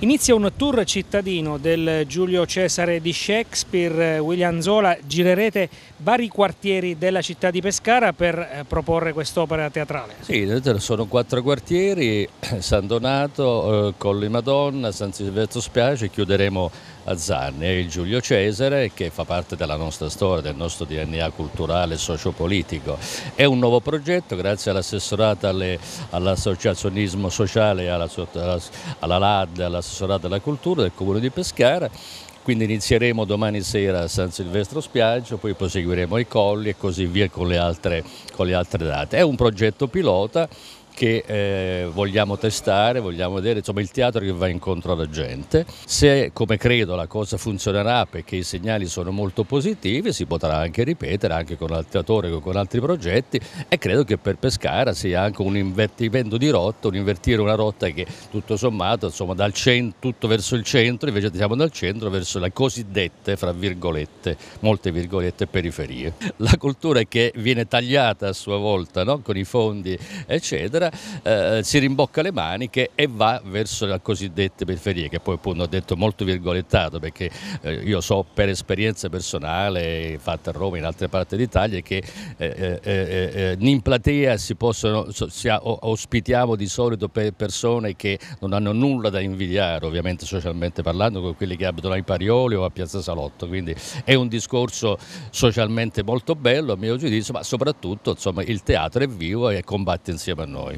Inizia un tour cittadino del Giulio Cesare di Shakespeare, eh, William Zola, girerete vari quartieri della città di Pescara per eh, proporre quest'opera teatrale. Sì, sono quattro quartieri, eh, San Donato, Colli Madonna, San Silvestro Spiace, e chiuderemo a Zanni il Giulio Cesare che fa parte della nostra storia, del nostro DNA culturale e sociopolitico. È un nuovo progetto grazie all'assessorato all'associazionismo sociale, alla, alla LAD, alla assessorato alla cultura del comune di Pescara quindi inizieremo domani sera a San Silvestro Spiaggio, poi proseguiremo ai Colli e così via con le, altre, con le altre date. È un progetto pilota che eh, vogliamo testare, vogliamo vedere, insomma il teatro che va incontro alla gente. Se come credo la cosa funzionerà perché i segnali sono molto positivi si potrà anche ripetere anche con altri attori o con altri progetti e credo che per Pescara sia anche un invertimento di rotta, un invertire una rotta che tutto sommato insomma dal centro, tutto verso il centro, invece siamo dal centro verso le cosiddette, fra virgolette, molte virgolette periferie. La cultura che viene tagliata a sua volta no? con i fondi eccetera sinistra, eh, si rimbocca le maniche e va verso le cosiddette periferie, che poi appunto ho detto molto virgolettato perché eh, io so per esperienza personale fatta a Roma e in altre parti d'Italia che eh, eh, eh, eh in platea si possono, si ospitiamo di solito persone che non hanno nulla da invidiare, ovviamente socialmente parlando, con quelli che abitano ai Parioli o a Piazza Salotto, quindi è un discorso socialmente molto bello a mio giudizio, ma soprattutto insomma, il teatro è vivo e combatte insieme a noi.